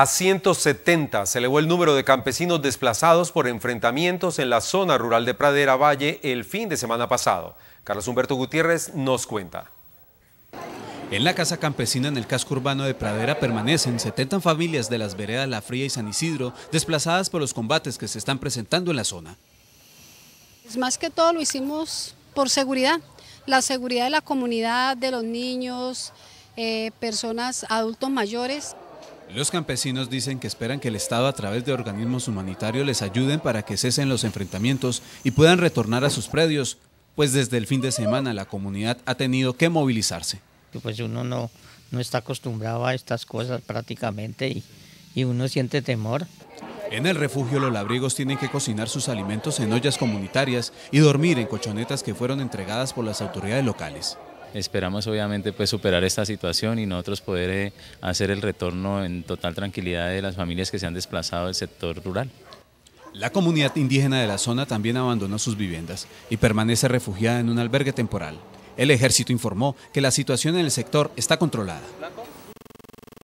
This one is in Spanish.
a 170 se elevó el número de campesinos desplazados por enfrentamientos en la zona rural de Pradera Valle el fin de semana pasado. Carlos Humberto Gutiérrez nos cuenta. En la casa campesina en el casco urbano de Pradera permanecen 70 familias de las veredas La Fría y San Isidro desplazadas por los combates que se están presentando en la zona. Pues más que todo lo hicimos por seguridad, la seguridad de la comunidad, de los niños, eh, personas adultos mayores. Los campesinos dicen que esperan que el Estado a través de organismos humanitarios les ayuden para que cesen los enfrentamientos y puedan retornar a sus predios, pues desde el fin de semana la comunidad ha tenido que movilizarse. Pues uno no, está acostumbrado a estas cosas prácticamente y, y uno siente temor. En el refugio los labriegos tienen que cocinar sus alimentos en ollas comunitarias y dormir en cochonetas que fueron entregadas por las autoridades locales. Esperamos obviamente pues superar esta situación y nosotros poder eh, hacer el retorno en total tranquilidad de las familias que se han desplazado del sector rural. La comunidad indígena de la zona también abandonó sus viviendas y permanece refugiada en un albergue temporal. El ejército informó que la situación en el sector está controlada.